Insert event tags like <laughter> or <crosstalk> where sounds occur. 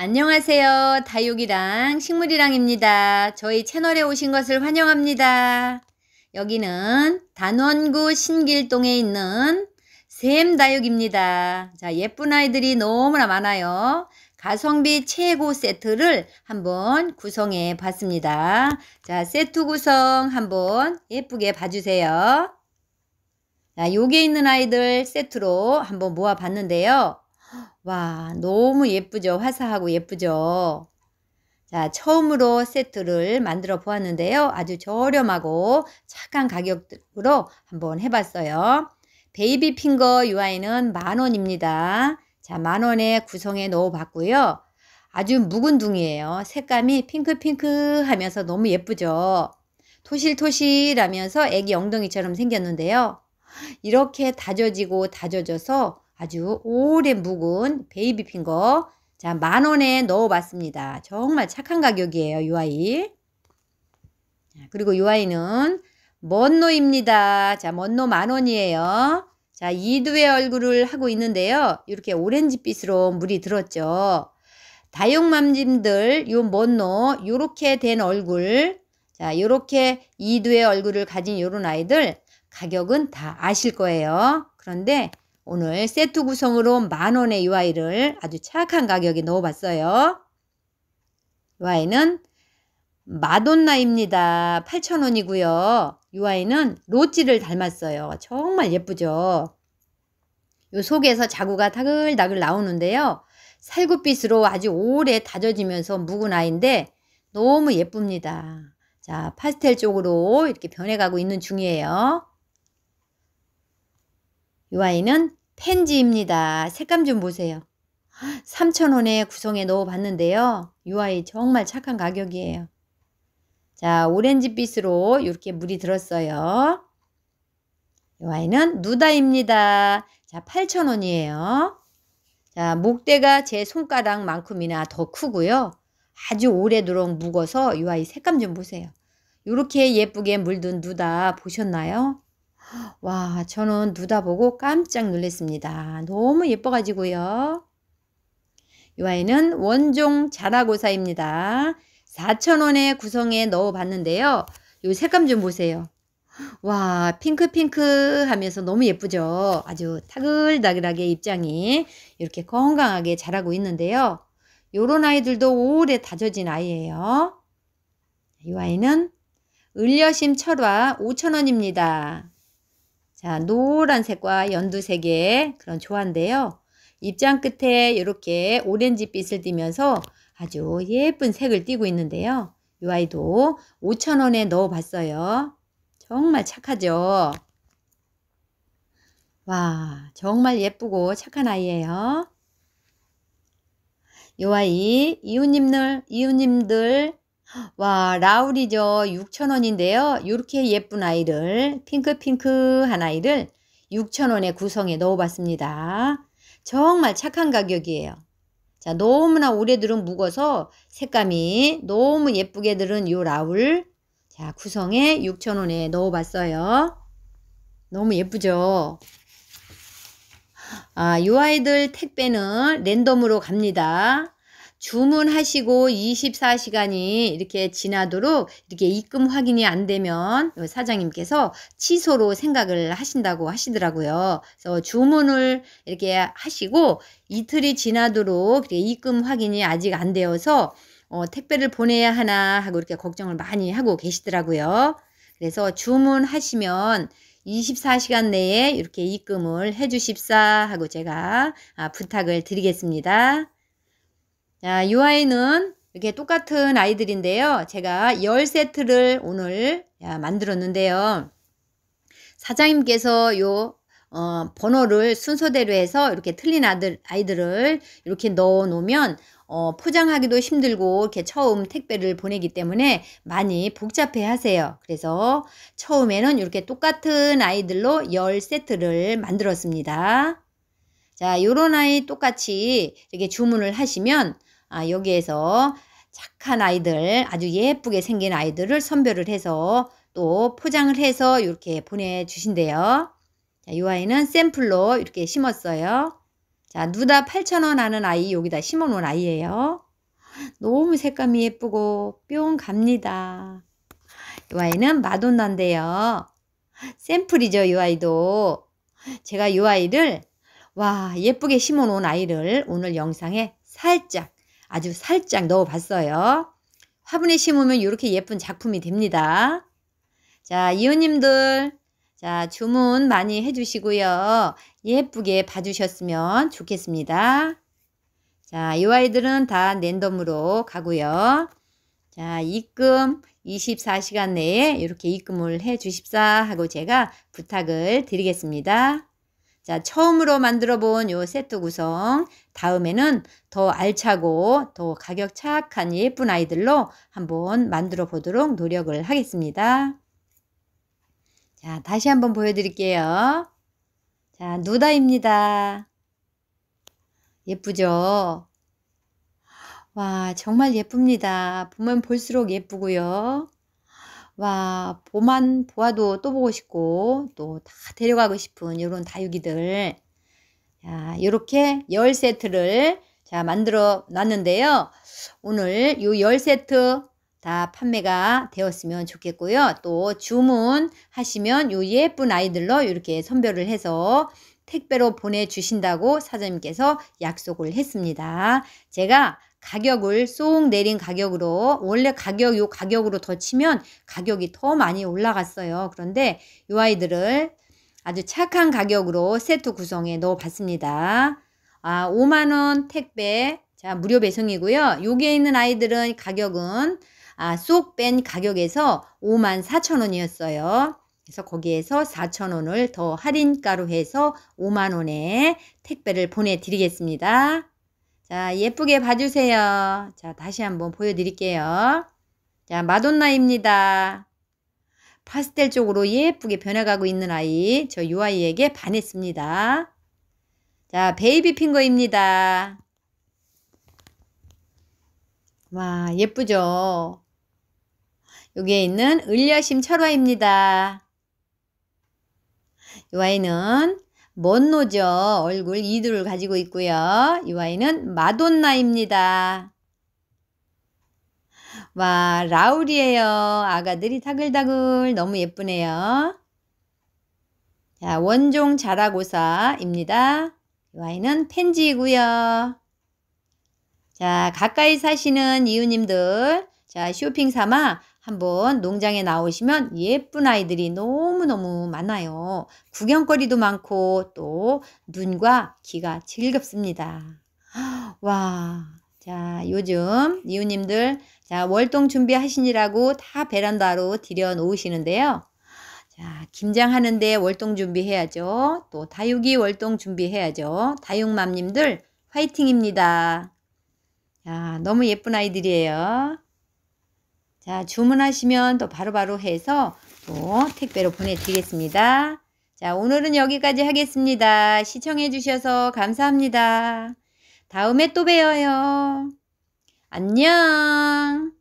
안녕하세요. 다육이랑 식물이랑입니다. 저희 채널에 오신 것을 환영합니다. 여기는 단원구 신길동에 있는 샘다육입니다. 자, 예쁜 아이들이 너무나 많아요. 가성비 최고 세트를 한번 구성해 봤습니다. 자, 세트 구성 한번 예쁘게 봐주세요. 자, 요게 있는 아이들 세트로 한번 모아봤는데요. 와, 너무 예쁘죠? 화사하고 예쁘죠? 자, 처음으로 세트를 만들어 보았는데요. 아주 저렴하고 착한 가격으로 한번 해봤어요. 베이비 핑거 유아인은 만원입니다. 자, 만원에 구성해 넣어 봤고요. 아주 묵은 둥이에요. 색감이 핑크핑크 하면서 너무 예쁘죠. 토실토실 하면서 애기 엉덩이처럼 생겼는데요. 이렇게 다져지고 다져져서 아주 오래 묵은 베이비 핑거. 자, 만 원에 넣어봤습니다. 정말 착한 가격이에요, 이 아이. 그리고 이 아이는 먼노입니다. 자, 먼노 만 원이에요. 자, 이두의 얼굴을 하고 있는데요. 이렇게 오렌지빛으로 물이 들었죠. 다육맘짐들, 요 먼노, 요렇게 된 얼굴. 자, 요렇게 이두의 얼굴을 가진 요런 아이들 가격은 다 아실 거예요. 그런데 오늘 세트 구성으로 만원의 UI를 아주 착한 가격에 넣어봤어요. UI는 마돈나입니다. 8,000원이고요. UI는 로찌를 닮았어요. 정말 예쁘죠? 요 속에서 자구가 다글다글 나오는데요. 살구빛으로 아주 오래 다져지면서 묵은 아이인데 너무 예쁩니다. 자, 파스텔 쪽으로 이렇게 변해가고 있는 중이에요. 이 아이는 펜지입니다. 색감 좀 보세요. 3,000원에 구성해 넣어봤는데요. UI 정말 착한 가격이에요. 자, 오렌지빛으로 이렇게 물이 들었어요. 이 아이는 누다입니다. 자, 8,000원이에요. 자, 목대가 제 손가락만큼이나 더 크고요. 아주 오래도록 묵어서 이 아이 색감 좀 보세요. 이렇게 예쁘게 물든 누다 보셨나요? 와 저는 누다보고 깜짝 놀랐습니다. 너무 예뻐가지고요. 이 아이는 원종 자라고사입니다. 4,000원의 구성에 넣어봤는데요. 요 색감 좀 보세요. 와 핑크핑크 하면서 너무 예쁘죠. 아주 타글다글하게 입장이 이렇게 건강하게 자라고 있는데요. 요런 아이들도 오래 다져진 아이예요. 이 아이는 을려심 철화 5,000원입니다. 자, 노란색과 연두색의 그런 조화인데요. 입장 끝에 이렇게 오렌지빛을 띠면서 아주 예쁜 색을 띠고 있는데요. 이 아이도 5천원에 넣어봤어요. 정말 착하죠? 와, 정말 예쁘고 착한 아이예요. 이 아이, 이웃님들, 이웃님들 와 라울이죠. 6,000원인데요. 이렇게 예쁜 아이를 핑크핑크한 아이를 6,000원에 구성에 넣어봤습니다. 정말 착한 가격이에요. 자 너무나 오래들은 묵어서 색감이 너무 예쁘게 들은 요 라울 자 구성에 6,000원에 넣어봤어요. 너무 예쁘죠? 아, 요 아이들 택배는 랜덤으로 갑니다. 주문하시고 24시간이 이렇게 지나도록 이렇게 입금 확인이 안 되면 사장님께서 취소로 생각을 하신다고 하시더라고요. 그래서 주문을 이렇게 하시고 이틀이 지나도록 입금 확인이 아직 안 되어서 어, 택배를 보내야 하나 하고 이렇게 걱정을 많이 하고 계시더라고요. 그래서 주문하시면 24시간 내에 이렇게 입금을 해 주십사 하고 제가 아, 부탁을 드리겠습니다. 자, 요 아이는 이렇게 똑같은 아이들인데요. 제가 10세트를 오늘 만들었는데요. 사장님께서 요 어, 번호를 순서대로 해서 이렇게 틀린 아들, 아이들을 이렇게 넣어 놓으면 어, 포장하기도 힘들고 이렇게 처음 택배를 보내기 때문에 많이 복잡해 하세요. 그래서 처음에는 이렇게 똑같은 아이들로 10세트를 만들었습니다. 자, 요런 아이 똑같이 이렇게 주문을 하시면 아, 여기에서 착한 아이들 아주 예쁘게 생긴 아이들을 선별을 해서 또 포장을 해서 이렇게 보내주신대요. 자, 이 아이는 샘플로 이렇게 심었어요. 자, 누다 8,000원 하는 아이 여기다 심어놓은 아이예요. 너무 색감이 예쁘고 뿅 갑니다. 이 아이는 마돈나인데요. 샘플이죠, 이 아이도. 제가 이 아이를 와 예쁘게 심어놓은 아이를 오늘 영상에 살짝 아주 살짝 넣어봤어요. 화분에 심으면 이렇게 예쁜 작품이 됩니다. 자, 이웃님들 자, 주문 많이 해주시고요. 예쁘게 봐주셨으면 좋겠습니다. 자, 이 아이들은 다 랜덤으로 가고요. 자, 입금 24시간 내에 이렇게 입금을 해 주십사 하고 제가 부탁을 드리겠습니다. 자, 처음으로 만들어 본 요 세트 구성 다음에는 더 알차고 더 가격 착한 예쁜 아이들로 한번 만들어 보도록 노력을 하겠습니다. 자, 다시 한번 보여드릴게요. 자, 누다입니다. 예쁘죠? 와, 정말 예쁩니다. 보면 볼수록 예쁘고요. 와, 보만 보아도 또 보고 싶고 또 다 데려가고 싶은 이런 다육이들. 자, 이렇게 열 세트를 자, 만들어 놨는데요. 오늘 요 열 세트 다 판매가 되었으면 좋겠고요. 또 주문하시면 요 예쁜 아이들로 이렇게 선별을 해서 택배로 보내주신다고 사장님께서 약속을 했습니다. 제가 가격을 쏙 내린 가격으로 원래 가격 요 가격으로 더 치면 가격이 더 많이 올라갔어요. 그런데 요 아이들을 아주 착한 가격으로 세트 구성에 넣어 봤습니다. 아, 5만 원 택배. 자, 무료 배송이고요. 요기에 있는 아이들은 가격은 아, 쏙 뺀 가격에서 5만 4천 원이었어요. 그래서 거기에서 4천 원을 더 할인가로 해서 5만 원에 택배를 보내드리겠습니다. 자, 예쁘게 봐주세요. 자, 다시 한번 보여드릴게요. 자, 마돈나입니다. 파스텔 쪽으로 예쁘게 변해가고 있는 아이, 저요 아이에게 반했습니다. 자, 베이비 핑거입니다. 와, 예쁘죠? 여기에 있는 을려심 철화입니다. 요 아이는 먼노죠. 얼굴 이두를 가지고 있고요. 이 아이는 마돈나입니다. 와 라울이에요. 아가들이 다글다글 너무 예쁘네요. 자 원종 자라고사입니다. 이 아이는 펜지이고요. 자 가까이 사시는 이웃님들 자 쇼핑 삼아 한번 농장에 나오시면 예쁜 아이들이 너무너무 많아요. 구경거리도 많고 또 눈과 귀가 즐겁습니다. <gasps> 와, 자 요즘 이웃님들 자 월동 준비하시느라고다 베란다로 들여놓으시는데요. 자 김장하는데 월동 준비해야죠. 또 다육이 월동 준비해야죠. 다육맘님들 화이팅입니다. 야, 너무 예쁜 아이들이에요. 자, 주문하시면 또 바로바로 바로 해서 또 택배로 보내드리겠습니다. 자, 오늘은 여기까지 하겠습니다. 시청해주셔서 감사합니다. 다음에 또 봬요. 안녕.